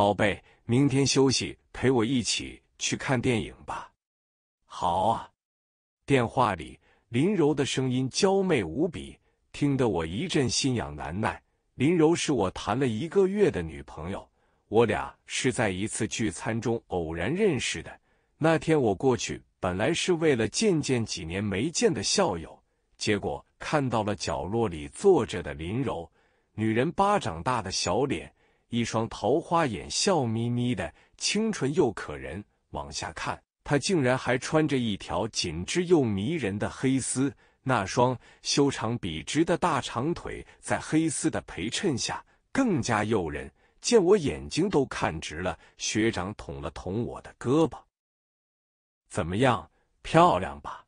宝贝，明天休息，陪我一起去看电影吧。好啊。电话里，林柔的声音娇媚无比，听得我一阵心痒难耐。林柔是我谈了一个月的女朋友，我俩是在一次聚餐中偶然认识的。那天我过去，本来是为了见见几年没见的校友，结果看到了角落里坐着的林柔。女人巴掌大的小脸。一双桃花眼，笑眯眯的，清纯又可人。往下看，她竟然还穿着一条紧致又迷人的黑丝，那双修长笔直的大长腿在黑丝的陪衬下更加诱人。见我眼睛都看直了，学长捅了捅我的胳膊：“怎么样，漂亮吧？”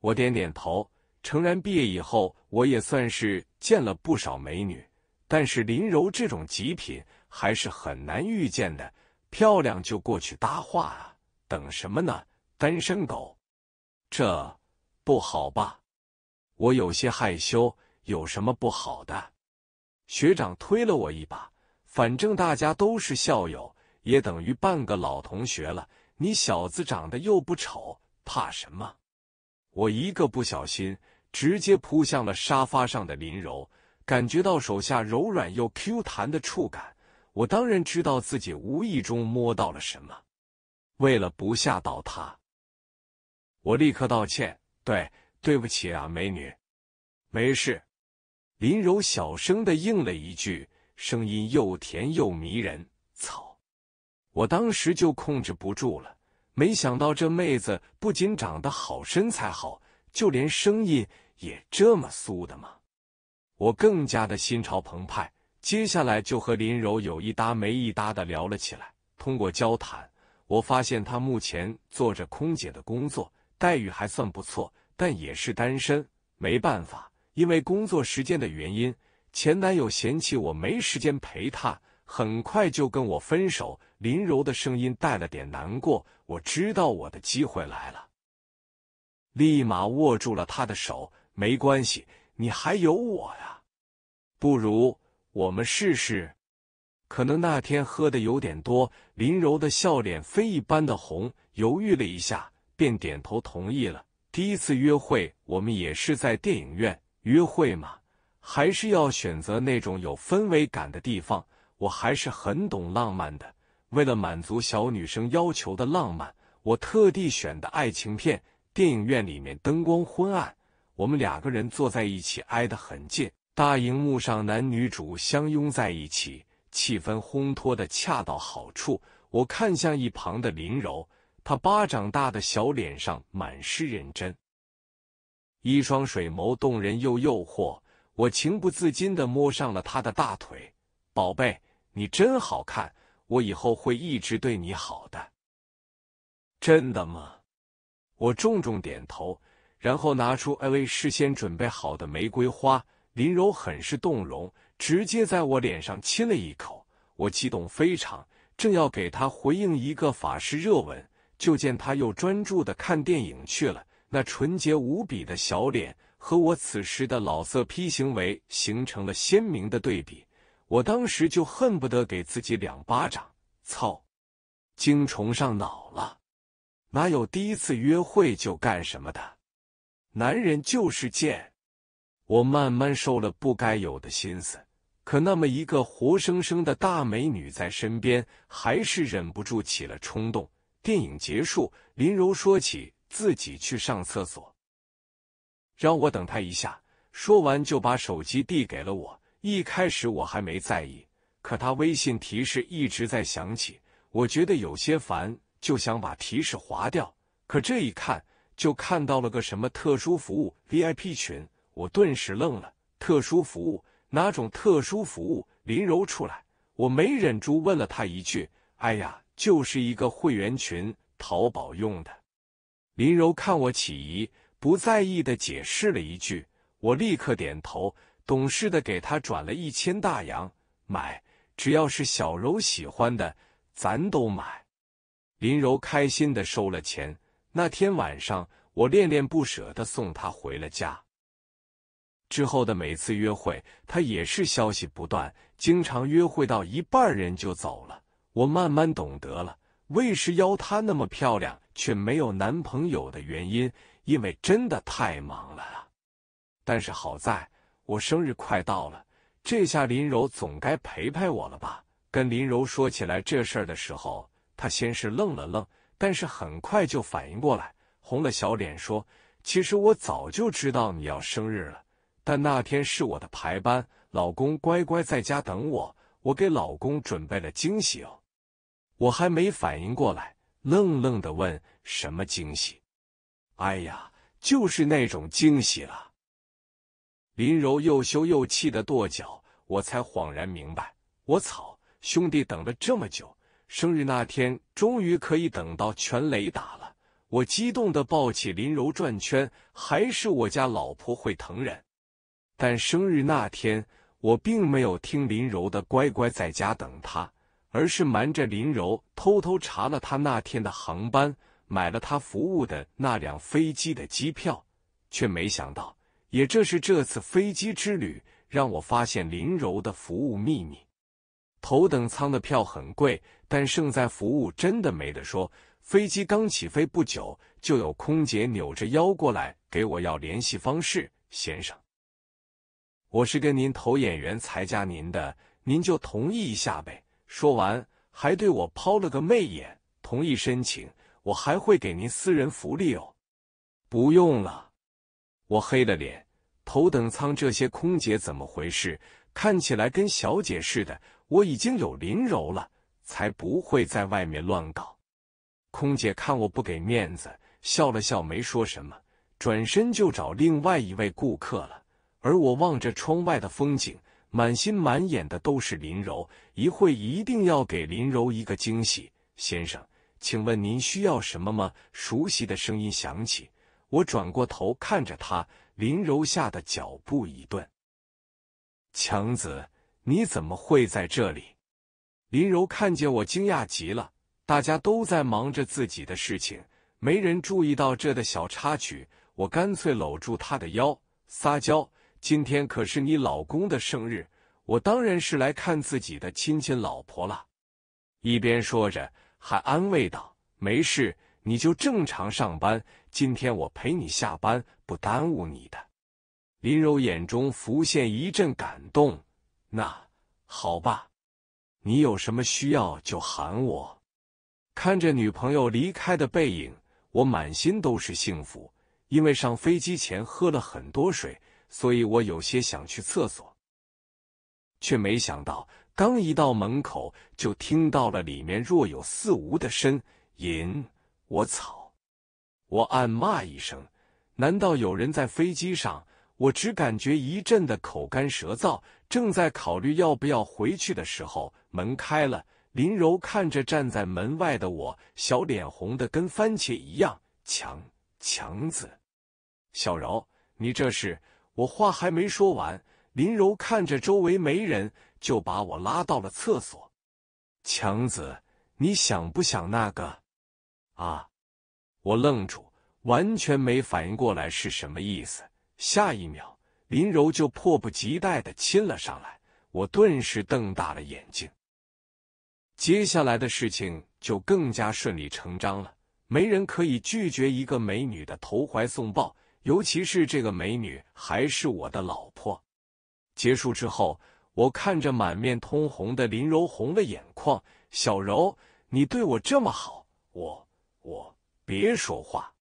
我点点头。诚然，毕业以后我也算是见了不少美女。但是林柔这种极品还是很难遇见的。漂亮就过去搭话啊，等什么呢？单身狗，这不好吧？我有些害羞，有什么不好的？学长推了我一把，反正大家都是校友，也等于半个老同学了。你小子长得又不丑，怕什么？我一个不小心，直接扑向了沙发上的林柔。感觉到手下柔软又 Q 弹的触感，我当然知道自己无意中摸到了什么。为了不吓到他，我立刻道歉：“对，对不起啊，美女，没事。”林柔小声的应了一句，声音又甜又迷人。操！我当时就控制不住了。没想到这妹子不仅长得好，身材好，就连声音也这么酥的吗？我更加的心潮澎湃，接下来就和林柔有一搭没一搭的聊了起来。通过交谈，我发现她目前做着空姐的工作，待遇还算不错，但也是单身。没办法，因为工作时间的原因，前男友嫌弃我没时间陪她，很快就跟我分手。林柔的声音带了点难过，我知道我的机会来了，立马握住了她的手。没关系。你还有我呀，不如我们试试。可能那天喝的有点多，林柔的笑脸非一般的红，犹豫了一下，便点头同意了。第一次约会，我们也是在电影院约会嘛，还是要选择那种有氛围感的地方。我还是很懂浪漫的，为了满足小女生要求的浪漫，我特地选的爱情片。电影院里面灯光昏暗。我们两个人坐在一起，挨得很近。大荧幕上，男女主相拥在一起，气氛烘托的恰到好处。我看向一旁的林柔，她巴掌大的小脸上满是认真，一双水眸动人又诱惑。我情不自禁的摸上了她的大腿：“宝贝，你真好看，我以后会一直对你好的。”真的吗？我重重点头。然后拿出艾薇事先准备好的玫瑰花，林柔很是动容，直接在我脸上亲了一口。我激动非常，正要给她回应一个法式热吻，就见她又专注的看电影去了。那纯洁无比的小脸和我此时的老色批行为形成了鲜明的对比，我当时就恨不得给自己两巴掌！操，精虫上脑了，哪有第一次约会就干什么的？男人就是贱，我慢慢收了不该有的心思，可那么一个活生生的大美女在身边，还是忍不住起了冲动。电影结束，林柔说起自己去上厕所，让我等他一下。说完就把手机递给了我。一开始我还没在意，可他微信提示一直在响起，我觉得有些烦，就想把提示划掉。可这一看。就看到了个什么特殊服务 VIP 群，我顿时愣了。特殊服务？哪种特殊服务？林柔出来，我没忍住问了他一句：“哎呀，就是一个会员群，淘宝用的。”林柔看我起疑，不在意的解释了一句。我立刻点头，懂事的给他转了一千大洋，买只要是小柔喜欢的，咱都买。林柔开心的收了钱。那天晚上，我恋恋不舍的送她回了家。之后的每次约会，她也是消息不断，经常约会到一半人就走了。我慢慢懂得了，为什幺她那么漂亮却没有男朋友的原因，因为真的太忙了啊。但是好在我生日快到了，这下林柔总该陪陪我了吧？跟林柔说起来这事儿的时候，她先是愣了愣。但是很快就反应过来，红了小脸说：“其实我早就知道你要生日了，但那天是我的排班，老公乖乖在家等我，我给老公准备了惊喜哦。”我还没反应过来，愣愣的问：“什么惊喜？”哎呀，就是那种惊喜了。林柔又羞又气的跺脚，我才恍然明白，我操，兄弟等了这么久。生日那天，终于可以等到全雷打了，我激动的抱起林柔转圈，还是我家老婆会疼人。但生日那天，我并没有听林柔的乖乖在家等他，而是瞒着林柔偷偷查了他那天的航班，买了他服务的那辆飞机的机票，却没想到，也这是这次飞机之旅让我发现林柔的服务秘密。头等舱的票很贵。但胜在服务真的没得说。飞机刚起飞不久，就有空姐扭着腰过来给我要联系方式，先生。我是跟您投演员才加您的，您就同意一下呗。说完还对我抛了个媚眼。同意申请，我还会给您私人福利哦。不用了，我黑了脸。头等舱这些空姐怎么回事？看起来跟小姐似的。我已经有林柔了。才不会在外面乱搞。空姐看我不给面子，笑了笑，没说什么，转身就找另外一位顾客了。而我望着窗外的风景，满心满眼的都是林柔。一会一定要给林柔一个惊喜。先生，请问您需要什么吗？熟悉的声音响起，我转过头看着他，林柔吓得脚步一顿。强子，你怎么会在这里？林柔看见我，惊讶极了。大家都在忙着自己的事情，没人注意到这的小插曲。我干脆搂住她的腰，撒娇：“今天可是你老公的生日，我当然是来看自己的亲亲老婆了。”一边说着，还安慰道：“没事，你就正常上班。今天我陪你下班，不耽误你的。”林柔眼中浮现一阵感动。那好吧。你有什么需要就喊我。看着女朋友离开的背影，我满心都是幸福。因为上飞机前喝了很多水，所以我有些想去厕所，却没想到刚一到门口就听到了里面若有似无的呻吟。我操！我暗骂一声：难道有人在飞机上？我只感觉一阵的口干舌燥，正在考虑要不要回去的时候，门开了。林柔看着站在门外的我，小脸红的跟番茄一样。强强子，小柔，你这是……我话还没说完，林柔看着周围没人，就把我拉到了厕所。强子，你想不想那个啊？我愣住，完全没反应过来是什么意思。下一秒，林柔就迫不及待的亲了上来，我顿时瞪大了眼睛。接下来的事情就更加顺理成章了，没人可以拒绝一个美女的投怀送抱，尤其是这个美女还是我的老婆。结束之后，我看着满面通红的林柔，红了眼眶。小柔，你对我这么好，我我别说话。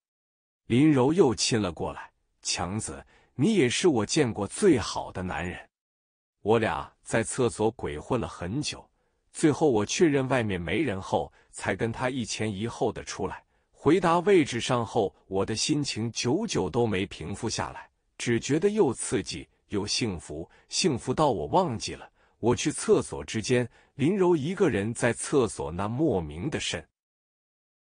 林柔又亲了过来。强子，你也是我见过最好的男人。我俩在厕所鬼混了很久，最后我确认外面没人后，才跟他一前一后的出来。回答位置上后，我的心情久久都没平复下来，只觉得又刺激又幸福，幸福到我忘记了我去厕所之间，林柔一个人在厕所那莫名的渗。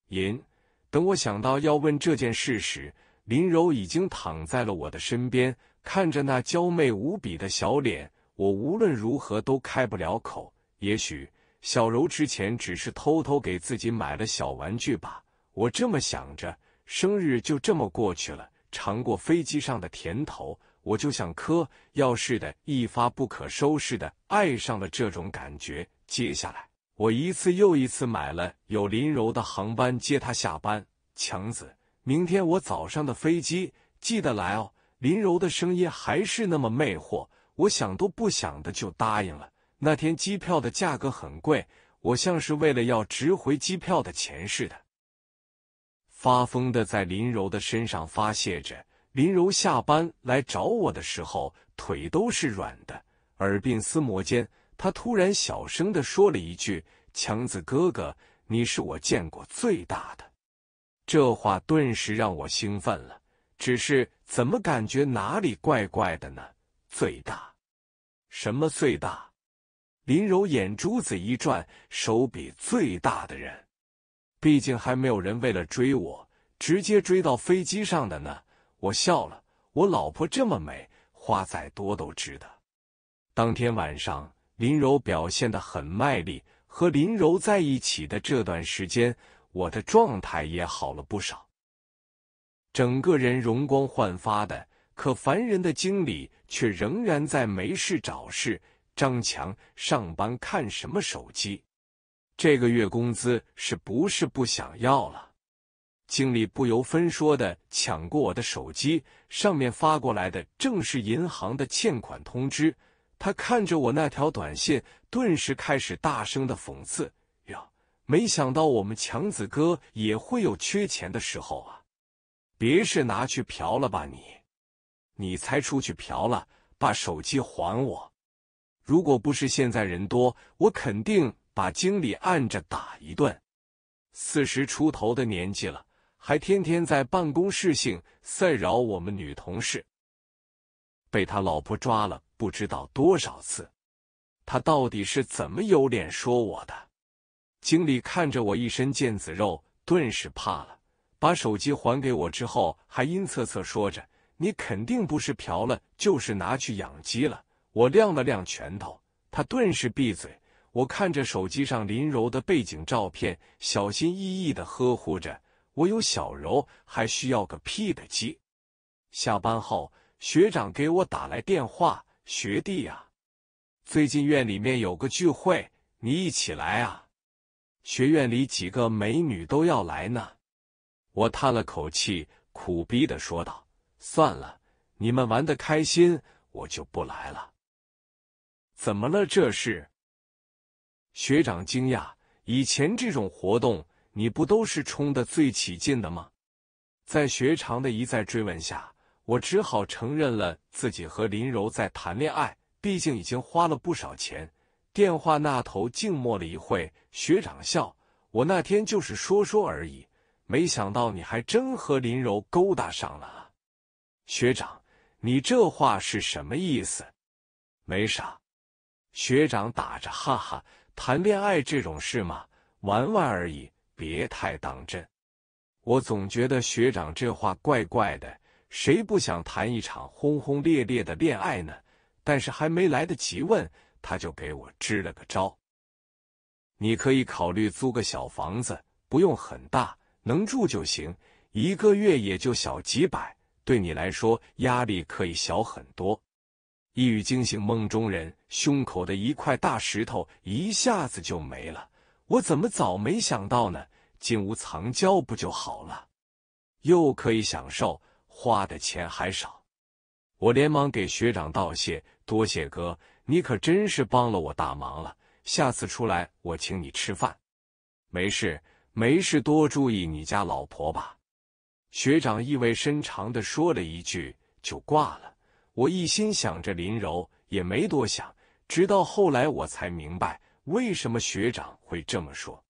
吟。等我想到要问这件事时，林柔已经躺在了我的身边，看着那娇媚无比的小脸，我无论如何都开不了口。也许小柔之前只是偷偷给自己买了小玩具吧，我这么想着。生日就这么过去了，尝过飞机上的甜头，我就想嗑药似的一发不可收拾的爱上了这种感觉。接下来，我一次又一次买了有林柔的航班接她下班，强子。明天我早上的飞机，记得来哦。林柔的声音还是那么魅惑，我想都不想的就答应了。那天机票的价格很贵，我像是为了要值回机票的钱似的，发疯的在林柔的身上发泄着。林柔下班来找我的时候，腿都是软的，耳鬓厮磨间，她突然小声的说了一句：“强子哥哥，你是我见过最大的。”这话顿时让我兴奋了，只是怎么感觉哪里怪怪的呢？最大？什么最大？林柔眼珠子一转，手笔最大的人，毕竟还没有人为了追我直接追到飞机上的呢。我笑了，我老婆这么美，花再多都值得。当天晚上，林柔表现的很卖力，和林柔在一起的这段时间。我的状态也好了不少，整个人容光焕发的。可烦人的经理却仍然在没事找事。张强，上班看什么手机？这个月工资是不是不想要了？经理不由分说的抢过我的手机，上面发过来的正是银行的欠款通知。他看着我那条短信，顿时开始大声的讽刺。没想到我们强子哥也会有缺钱的时候啊！别是拿去嫖了吧你？你才出去嫖了，把手机还我！如果不是现在人多，我肯定把经理按着打一顿。四十出头的年纪了，还天天在办公室性骚扰我们女同事，被他老婆抓了不知道多少次，他到底是怎么有脸说我的？经理看着我一身腱子肉，顿时怕了，把手机还给我之后，还阴恻恻说着：“你肯定不是嫖了，就是拿去养鸡了。”我亮了亮拳头，他顿时闭嘴。我看着手机上林柔的背景照片，小心翼翼的呵护着。我有小柔，还需要个屁的鸡！下班后，学长给我打来电话：“学弟呀，最近院里面有个聚会，你一起来啊。”学院里几个美女都要来呢，我叹了口气，苦逼的说道：“算了，你们玩的开心，我就不来了。”怎么了这是？学长惊讶，以前这种活动你不都是冲的最起劲的吗？在学长的一再追问下，我只好承认了自己和林柔在谈恋爱，毕竟已经花了不少钱。电话那头静默了一会，学长笑：“我那天就是说说而已，没想到你还真和林柔勾搭上了。”学长，你这话是什么意思？没啥。学长打着哈哈：“谈恋爱这种事嘛，玩玩而已，别太当真。”我总觉得学长这话怪怪的。谁不想谈一场轰轰烈烈的恋爱呢？但是还没来得及问。他就给我支了个招，你可以考虑租个小房子，不用很大，能住就行，一个月也就小几百，对你来说压力可以小很多。一语惊醒梦中人，胸口的一块大石头一下子就没了。我怎么早没想到呢？金屋藏娇不就好了？又可以享受，花的钱还少。我连忙给学长道谢，多谢哥。你可真是帮了我大忙了，下次出来我请你吃饭。没事，没事，多注意你家老婆吧。学长意味深长的说了一句，就挂了。我一心想着林柔，也没多想，直到后来我才明白为什么学长会这么说。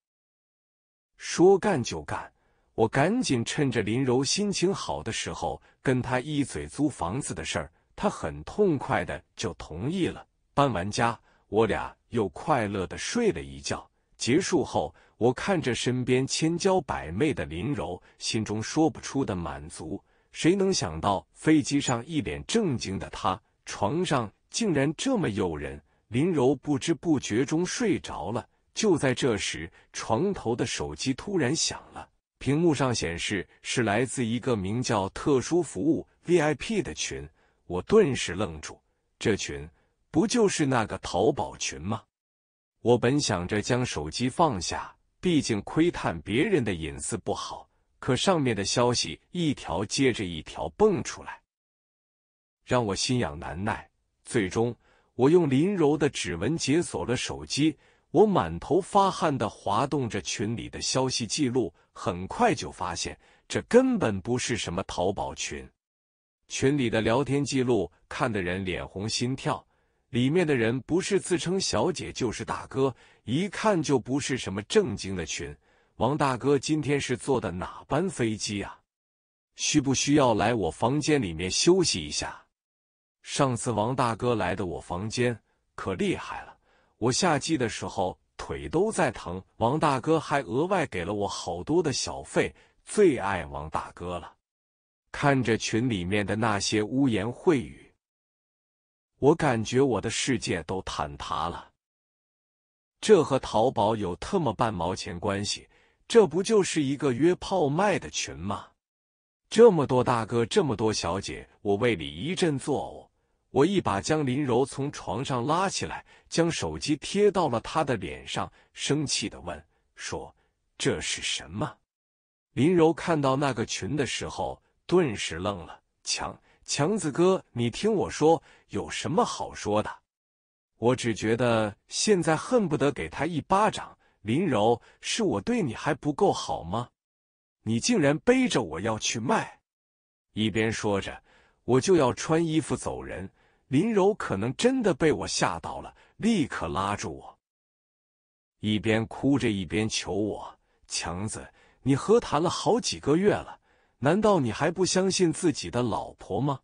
说干就干，我赶紧趁着林柔心情好的时候，跟他一嘴租房子的事儿，他很痛快的就同意了。搬完家，我俩又快乐的睡了一觉。结束后，我看着身边千娇百媚的林柔，心中说不出的满足。谁能想到飞机上一脸正经的他，床上竟然这么诱人？林柔不知不觉中睡着了。就在这时，床头的手机突然响了，屏幕上显示是来自一个名叫“特殊服务 VIP” 的群。我顿时愣住，这群……不就是那个淘宝群吗？我本想着将手机放下，毕竟窥探别人的隐私不好。可上面的消息一条接着一条蹦出来，让我心痒难耐。最终，我用林柔的指纹解锁了手机。我满头发汗的滑动着群里的消息记录，很快就发现这根本不是什么淘宝群。群里的聊天记录看得人脸红心跳。里面的人不是自称小姐就是大哥，一看就不是什么正经的群。王大哥今天是坐的哪班飞机啊？需不需要来我房间里面休息一下？上次王大哥来的我房间可厉害了，我下机的时候腿都在疼。王大哥还额外给了我好多的小费，最爱王大哥了。看着群里面的那些污言秽语。我感觉我的世界都坍塌了，这和淘宝有特么半毛钱关系？这不就是一个约炮卖的群吗？这么多大哥，这么多小姐，我胃里一阵作呕。我一把将林柔从床上拉起来，将手机贴到了她的脸上，生气的问：“说这是什么？”林柔看到那个群的时候，顿时愣了，强。强子哥，你听我说，有什么好说的？我只觉得现在恨不得给他一巴掌。林柔，是我对你还不够好吗？你竟然背着我要去卖！一边说着，我就要穿衣服走人。林柔可能真的被我吓到了，立刻拉住我，一边哭着一边求我：“强子，你和谈了好几个月了。”难道你还不相信自己的老婆吗？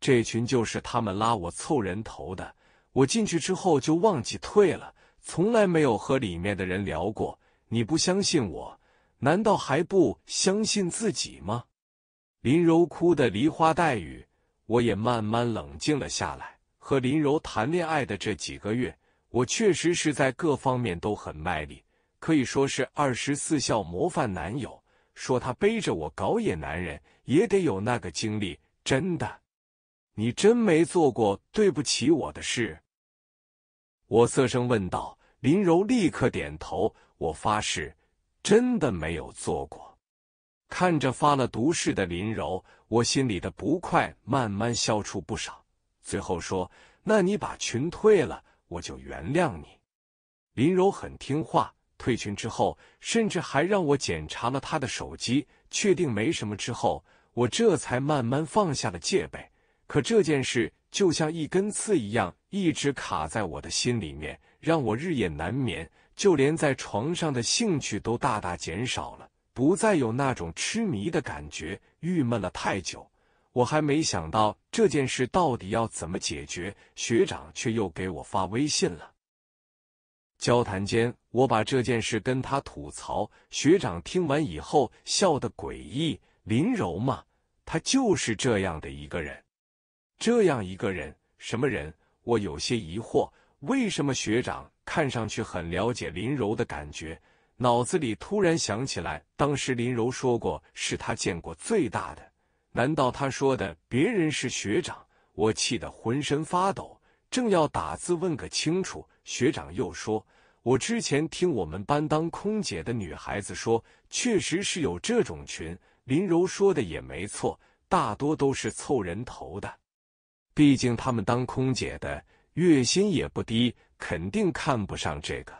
这群就是他们拉我凑人头的，我进去之后就忘记退了，从来没有和里面的人聊过。你不相信我，难道还不相信自己吗？林柔哭的梨花带雨，我也慢慢冷静了下来。和林柔谈恋爱的这几个月，我确实是在各方面都很卖力，可以说是二十四孝模范男友。说他背着我搞野男人，也得有那个精力。真的，你真没做过对不起我的事？我色声问道。林柔立刻点头，我发誓，真的没有做过。看着发了毒誓的林柔，我心里的不快慢慢消除不少。最后说：“那你把群退了，我就原谅你。”林柔很听话。退群之后，甚至还让我检查了他的手机，确定没什么之后，我这才慢慢放下了戒备。可这件事就像一根刺一样，一直卡在我的心里面，让我日夜难眠，就连在床上的兴趣都大大减少了，不再有那种痴迷的感觉。郁闷了太久，我还没想到这件事到底要怎么解决，学长却又给我发微信了。交谈间，我把这件事跟他吐槽。学长听完以后，笑得诡异。林柔嘛，他就是这样的一个人，这样一个人，什么人？我有些疑惑。为什么学长看上去很了解林柔的感觉？脑子里突然想起来，当时林柔说过，是他见过最大的。难道他说的别人是学长？我气得浑身发抖。正要打字问个清楚，学长又说：“我之前听我们班当空姐的女孩子说，确实是有这种群。”林柔说的也没错，大多都是凑人头的。毕竟他们当空姐的月薪也不低，肯定看不上这个。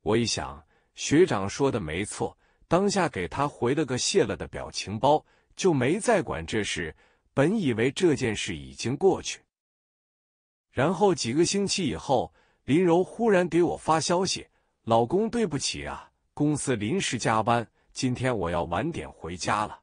我一想，学长说的没错，当下给他回了个“谢了”的表情包，就没再管这事。本以为这件事已经过去。然后几个星期以后，林柔忽然给我发消息：“老公，对不起啊，公司临时加班，今天我要晚点回家了。”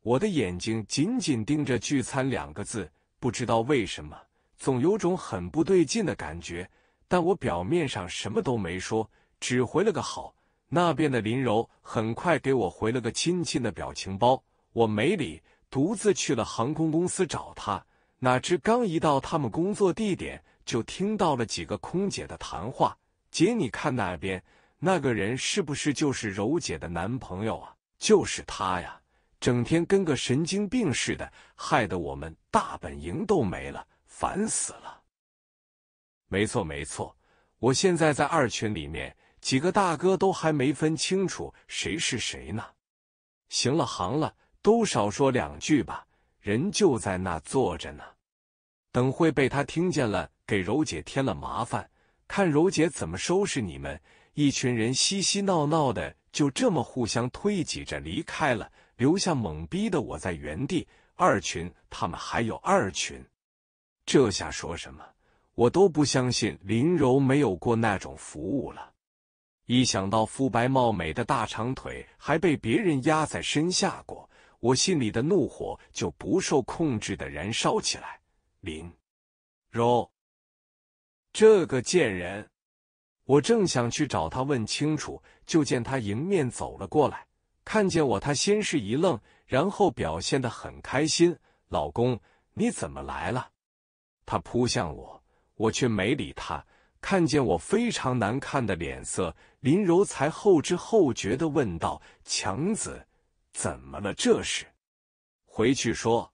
我的眼睛紧紧盯着“聚餐”两个字，不知道为什么，总有种很不对劲的感觉。但我表面上什么都没说，只回了个“好”。那边的林柔很快给我回了个亲亲的表情包，我没理，独自去了航空公司找他。哪知刚一到他们工作地点，就听到了几个空姐的谈话：“姐，你看那边那个人是不是就是柔姐的男朋友啊？就是他呀，整天跟个神经病似的，害得我们大本营都没了，烦死了。”“没错，没错，我现在在二群里面，几个大哥都还没分清楚谁是谁呢。”“行了，行了，都少说两句吧。”人就在那坐着呢，等会被他听见了，给柔姐添了麻烦，看柔姐怎么收拾你们！一群人嬉嬉闹闹的，就这么互相推挤着离开了，留下懵逼的我在原地。二群，他们还有二群，这下说什么我都不相信林柔没有过那种服务了。一想到肤白貌美的大长腿还被别人压在身下过。我心里的怒火就不受控制的燃烧起来。林柔，这个贱人！我正想去找他问清楚，就见他迎面走了过来。看见我，他先是一愣，然后表现的很开心：“老公，你怎么来了？”他扑向我，我却没理他。看见我非常难看的脸色，林柔才后知后觉的问道：“强子。”怎么了？这是回去说。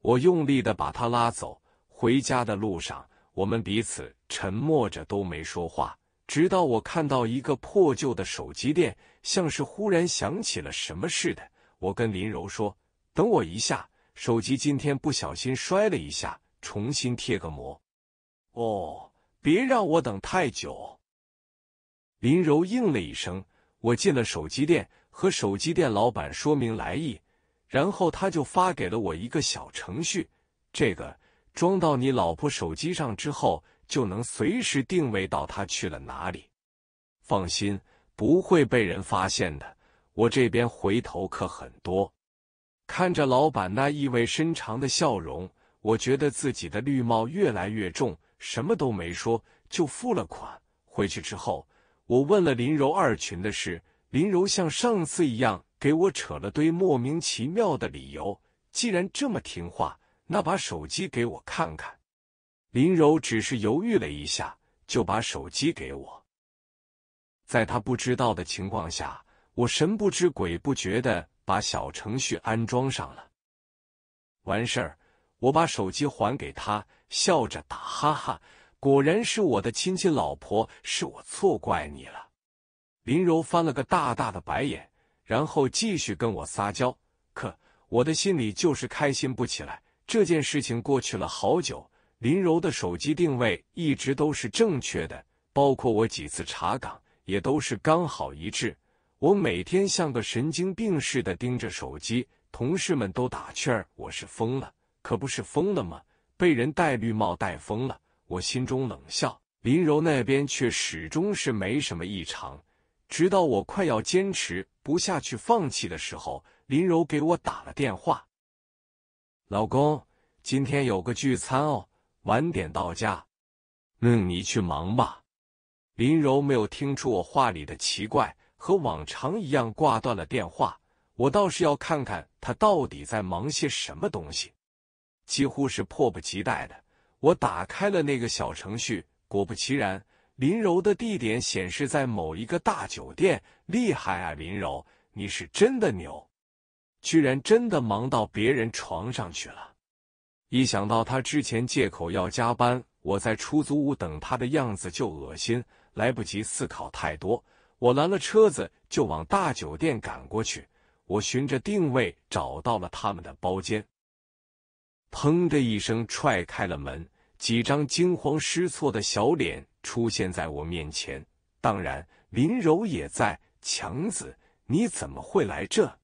我用力的把他拉走。回家的路上，我们彼此沉默着，都没说话。直到我看到一个破旧的手机店，像是忽然想起了什么似的，我跟林柔说：“等我一下，手机今天不小心摔了一下，重新贴个膜。”哦，别让我等太久。林柔应了一声。我进了手机店。和手机店老板说明来意，然后他就发给了我一个小程序。这个装到你老婆手机上之后，就能随时定位到她去了哪里。放心，不会被人发现的。我这边回头客很多。看着老板那意味深长的笑容，我觉得自己的绿帽越来越重。什么都没说，就付了款。回去之后，我问了林柔二群的事。林柔像上次一样给我扯了堆莫名其妙的理由。既然这么听话，那把手机给我看看。林柔只是犹豫了一下，就把手机给我。在她不知道的情况下，我神不知鬼不觉的把小程序安装上了。完事儿，我把手机还给她，笑着打哈哈。果然是我的亲亲老婆，是我错怪你了。林柔翻了个大大的白眼，然后继续跟我撒娇。可我的心里就是开心不起来。这件事情过去了好久，林柔的手机定位一直都是正确的，包括我几次查岗也都是刚好一致。我每天像个神经病似的盯着手机，同事们都打趣儿：“我是疯了，可不是疯了吗？被人戴绿帽戴疯了。”我心中冷笑，林柔那边却始终是没什么异常。直到我快要坚持不下去、放弃的时候，林柔给我打了电话：“老公，今天有个聚餐哦，晚点到家。”“嗯，你去忙吧。”林柔没有听出我话里的奇怪，和往常一样挂断了电话。我倒是要看看她到底在忙些什么东西，几乎是迫不及待的，我打开了那个小程序，果不其然。林柔的地点显示在某一个大酒店，厉害啊！林柔，你是真的牛，居然真的忙到别人床上去了。一想到他之前借口要加班，我在出租屋等他的样子就恶心。来不及思考太多，我拦了车子就往大酒店赶过去。我循着定位找到了他们的包间，砰的一声踹开了门，几张惊慌失措的小脸。出现在我面前，当然，林柔也在。强子，你怎么会来这？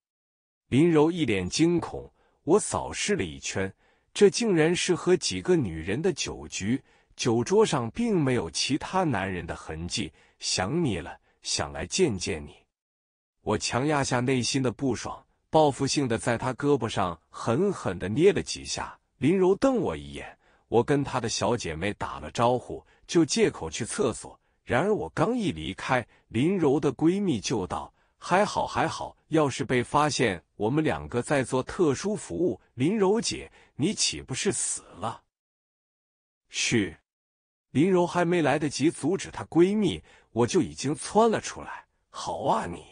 林柔一脸惊恐。我扫视了一圈，这竟然是和几个女人的酒局。酒桌上并没有其他男人的痕迹。想你了，想来见见你。我强压下内心的不爽，报复性的在他胳膊上狠狠的捏了几下。林柔瞪我一眼，我跟她的小姐妹打了招呼。就借口去厕所，然而我刚一离开，林柔的闺蜜就道：“还好还好，要是被发现我们两个在做特殊服务，林柔姐你岂不是死了？”嘘，林柔还没来得及阻止她闺蜜，我就已经窜了出来。好啊你！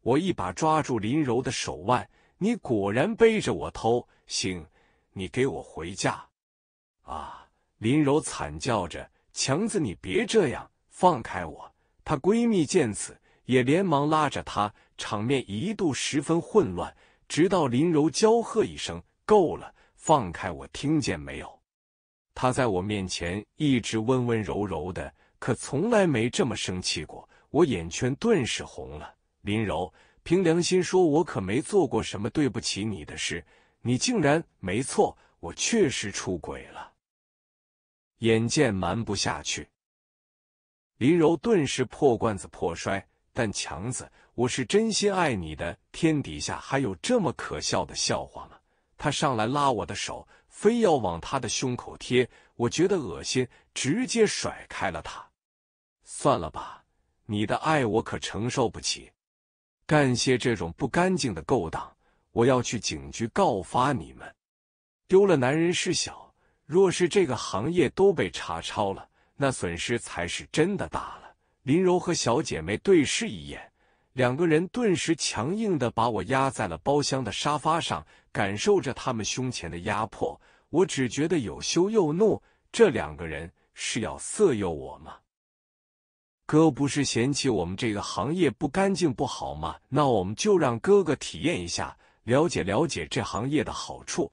我一把抓住林柔的手腕，你果然背着我偷。行，你给我回家啊！林柔惨叫着。强子，你别这样，放开我！她闺蜜见此也连忙拉着她，场面一度十分混乱。直到林柔娇喝一声：“够了，放开我，听见没有？”她在我面前一直温温柔柔的，可从来没这么生气过。我眼圈顿时红了。林柔，凭良心说，我可没做过什么对不起你的事，你竟然……没错，我确实出轨了。眼见瞒不下去，林柔顿时破罐子破摔。但强子，我是真心爱你的。天底下还有这么可笑的笑话吗？他上来拉我的手，非要往他的胸口贴，我觉得恶心，直接甩开了他。算了吧，你的爱我可承受不起。干些这种不干净的勾当，我要去警局告发你们。丢了男人事小。若是这个行业都被查抄了，那损失才是真的大了。林柔和小姐妹对视一眼，两个人顿时强硬的把我压在了包厢的沙发上，感受着他们胸前的压迫，我只觉得有羞又怒。这两个人是要色诱我吗？哥不是嫌弃我们这个行业不干净不好吗？那我们就让哥哥体验一下，了解了解这行业的好处。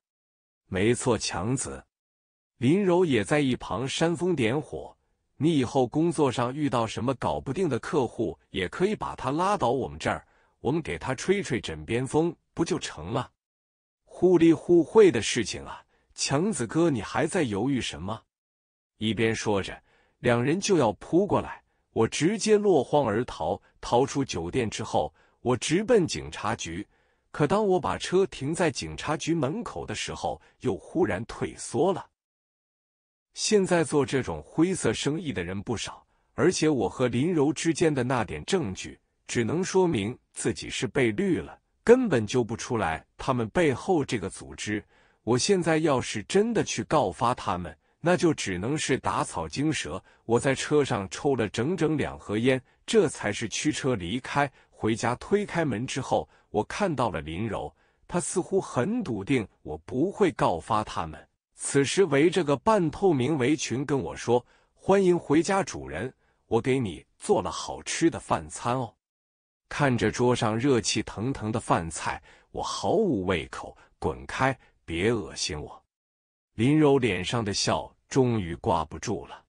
没错，强子。林柔也在一旁煽风点火。你以后工作上遇到什么搞不定的客户，也可以把他拉到我们这儿，我们给他吹吹枕边风，不就成了互利互惠的事情啊？强子哥，你还在犹豫什么？一边说着，两人就要扑过来，我直接落荒而逃。逃出酒店之后，我直奔警察局。可当我把车停在警察局门口的时候，又忽然退缩了。现在做这种灰色生意的人不少，而且我和林柔之间的那点证据，只能说明自己是被绿了，根本揪不出来他们背后这个组织。我现在要是真的去告发他们，那就只能是打草惊蛇。我在车上抽了整整两盒烟，这才是驱车离开。回家推开门之后，我看到了林柔，她似乎很笃定我不会告发他们。此时围着个半透明围裙跟我说：“欢迎回家，主人，我给你做了好吃的饭菜哦。”看着桌上热气腾腾的饭菜，我毫无胃口，滚开，别恶心我！林柔脸上的笑终于挂不住了，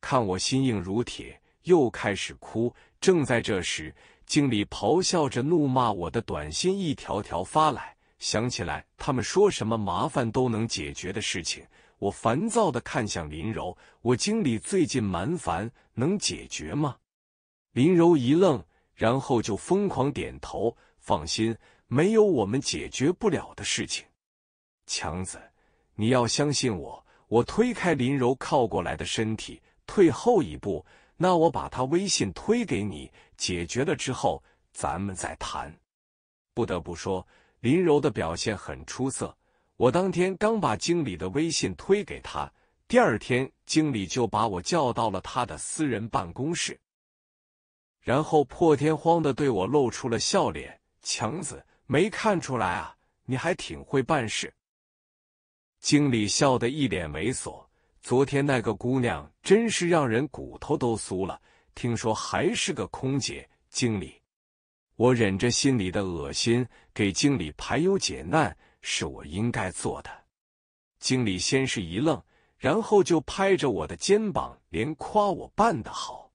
看我心硬如铁，又开始哭。正在这时，经理咆哮着怒骂我的短信一条条发来。想起来，他们说什么麻烦都能解决的事情，我烦躁的看向林柔。我经理最近蛮烦，能解决吗？林柔一愣，然后就疯狂点头。放心，没有我们解决不了的事情。强子，你要相信我。我推开林柔靠过来的身体，退后一步。那我把他微信推给你，解决了之后咱们再谈。不得不说。林柔的表现很出色，我当天刚把经理的微信推给他，第二天经理就把我叫到了他的私人办公室，然后破天荒的对我露出了笑脸。强子，没看出来啊，你还挺会办事。经理笑得一脸猥琐。昨天那个姑娘真是让人骨头都酥了，听说还是个空姐。经理。我忍着心里的恶心，给经理排忧解难是我应该做的。经理先是一愣，然后就拍着我的肩膀，连夸我办得好。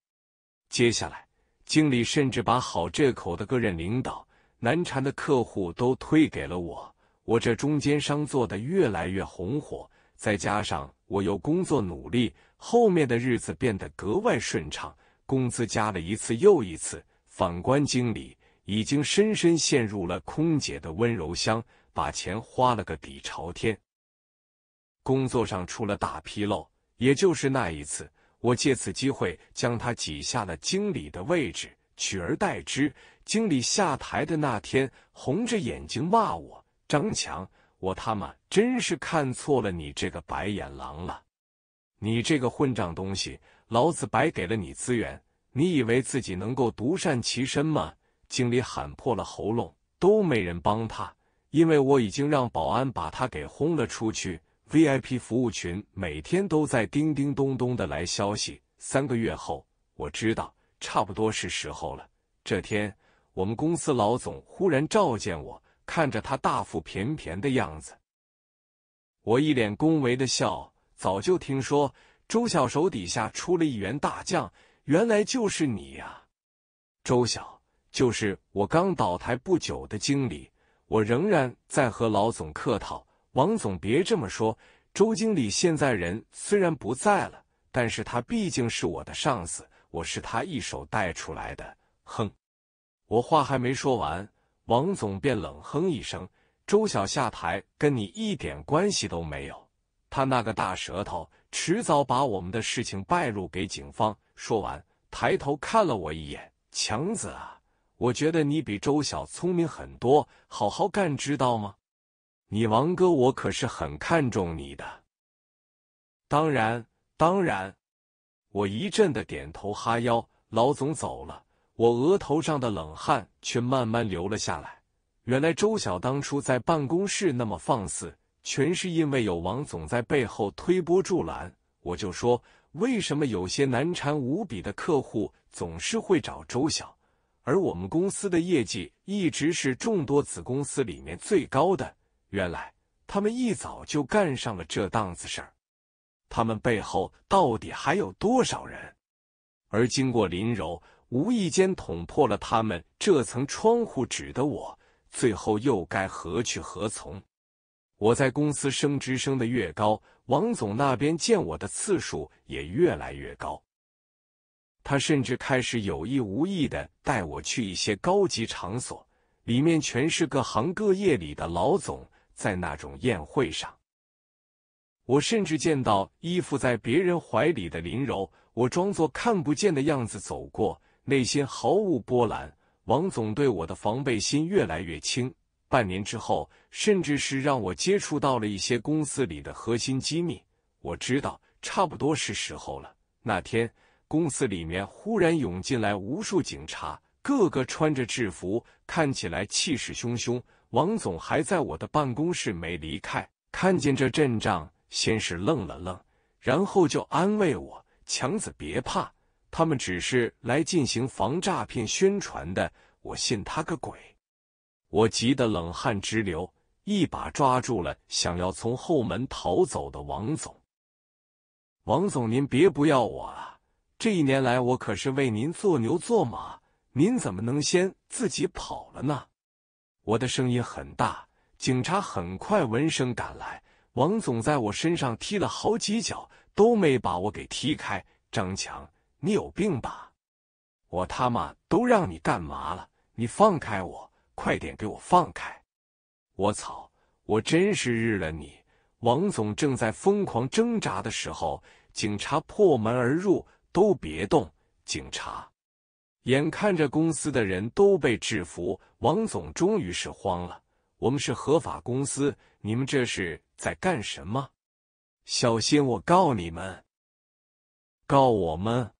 接下来，经理甚至把好这口的个人领导、难缠的客户都推给了我。我这中间商做的越来越红火，再加上我又工作努力，后面的日子变得格外顺畅，工资加了一次又一次。反观经理。已经深深陷入了空姐的温柔乡，把钱花了个底朝天。工作上出了大纰漏，也就是那一次，我借此机会将他挤下了经理的位置，取而代之。经理下台的那天，红着眼睛骂我：“张强，我他妈真是看错了你这个白眼狼了！你这个混账东西，老子白给了你资源，你以为自己能够独善其身吗？”经理喊破了喉咙都没人帮他，因为我已经让保安把他给轰了出去。VIP 服务群每天都在叮叮咚咚的来消息。三个月后，我知道差不多是时候了。这天，我们公司老总忽然召见我，看着他大腹便便的样子，我一脸恭维的笑。早就听说周小手底下出了一员大将，原来就是你呀，周小。就是我刚倒台不久的经理，我仍然在和老总客套。王总别这么说，周经理现在人虽然不在了，但是他毕竟是我的上司，我是他一手带出来的。哼！我话还没说完，王总便冷哼一声：“周晓下台跟你一点关系都没有，他那个大舌头，迟早把我们的事情败露给警方。”说完，抬头看了我一眼：“强子啊！”我觉得你比周小聪明很多，好好干，知道吗？你王哥，我可是很看重你的。当然，当然，我一阵的点头哈腰。老总走了，我额头上的冷汗却慢慢流了下来。原来周晓当初在办公室那么放肆，全是因为有王总在背后推波助澜。我就说，为什么有些难缠无比的客户总是会找周小？而我们公司的业绩一直是众多子公司里面最高的。原来他们一早就干上了这档子事儿，他们背后到底还有多少人？而经过林柔无意间捅破了他们这层窗户纸的我，最后又该何去何从？我在公司升职升的越高，王总那边见我的次数也越来越高。他甚至开始有意无意的带我去一些高级场所，里面全是各行各业里的老总。在那种宴会上，我甚至见到依附在别人怀里的林柔，我装作看不见的样子走过，内心毫无波澜。王总对我的防备心越来越轻。半年之后，甚至是让我接触到了一些公司里的核心机密。我知道，差不多是时候了。那天。公司里面忽然涌进来无数警察，个个穿着制服，看起来气势汹汹。王总还在我的办公室没离开，看见这阵仗，先是愣了愣，然后就安慰我：“强子别怕，他们只是来进行防诈骗宣传的。”我信他个鬼！我急得冷汗直流，一把抓住了想要从后门逃走的王总。王总，您别不要我啊！这一年来，我可是为您做牛做马，您怎么能先自己跑了呢？我的声音很大，警察很快闻声赶来。王总在我身上踢了好几脚，都没把我给踢开。张强，你有病吧？我他妈都让你干嘛了？你放开我，快点给我放开！我操，我真是日了你！王总正在疯狂挣扎的时候，警察破门而入。都别动！警察，眼看着公司的人都被制服，王总终于是慌了。我们是合法公司，你们这是在干什么？小心我告你们！告我们？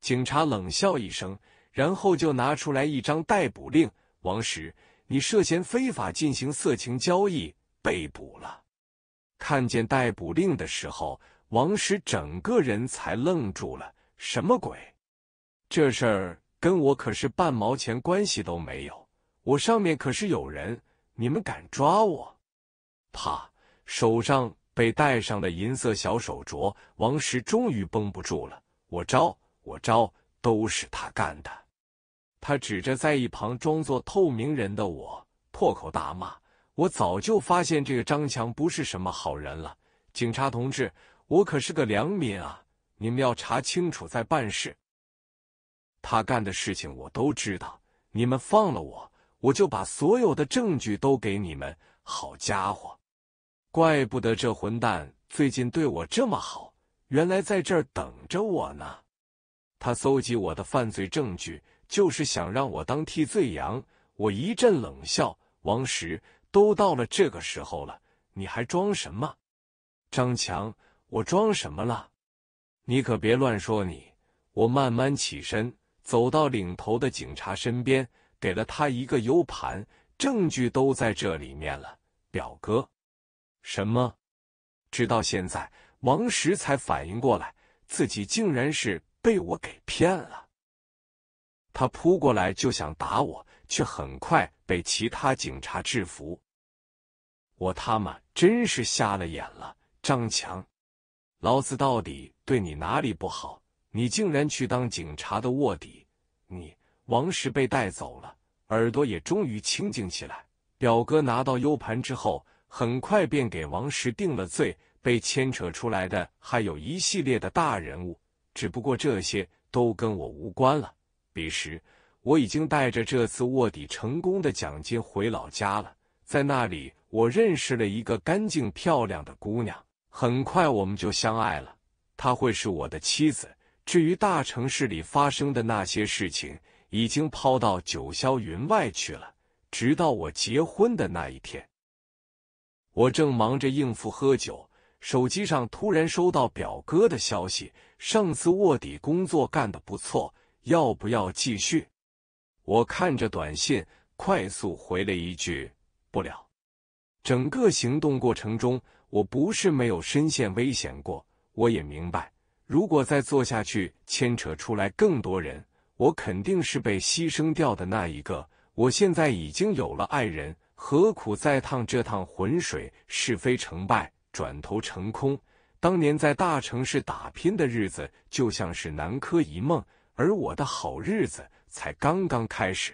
警察冷笑一声，然后就拿出来一张逮捕令。王石，你涉嫌非法进行色情交易，被捕了。看见逮捕令的时候，王石整个人才愣住了。什么鬼？这事儿跟我可是半毛钱关系都没有！我上面可是有人，你们敢抓我？啪！手上被戴上的银色小手镯，王石终于绷不住了：“我招，我招，都是他干的！”他指着在一旁装作透明人的我，破口大骂：“我早就发现这个张强不是什么好人了，警察同志，我可是个良民啊！”你们要查清楚再办事。他干的事情我都知道。你们放了我，我就把所有的证据都给你们。好家伙，怪不得这混蛋最近对我这么好，原来在这儿等着我呢。他搜集我的犯罪证据，就是想让我当替罪羊。我一阵冷笑。王石，都到了这个时候了，你还装什么？张强，我装什么了？你可别乱说！你我慢慢起身，走到领头的警察身边，给了他一个 U 盘，证据都在这里面了，表哥。什么？直到现在，王石才反应过来，自己竟然是被我给骗了。他扑过来就想打我，却很快被其他警察制服。我他妈真是瞎了眼了，张强，老子到底！对你哪里不好？你竟然去当警察的卧底！你王石被带走了，耳朵也终于清静起来。表哥拿到 U 盘之后，很快便给王石定了罪。被牵扯出来的还有一系列的大人物，只不过这些都跟我无关了。彼时我已经带着这次卧底成功的奖金回老家了，在那里我认识了一个干净漂亮的姑娘，很快我们就相爱了。她会是我的妻子。至于大城市里发生的那些事情，已经抛到九霄云外去了。直到我结婚的那一天，我正忙着应付喝酒，手机上突然收到表哥的消息：“上次卧底工作干的不错，要不要继续？”我看着短信，快速回了一句：“不了。”整个行动过程中，我不是没有深陷危险过。我也明白，如果再做下去，牵扯出来更多人，我肯定是被牺牲掉的那一个。我现在已经有了爱人，何苦再趟这趟浑水？是非成败，转头成空。当年在大城市打拼的日子，就像是南柯一梦，而我的好日子才刚刚开始。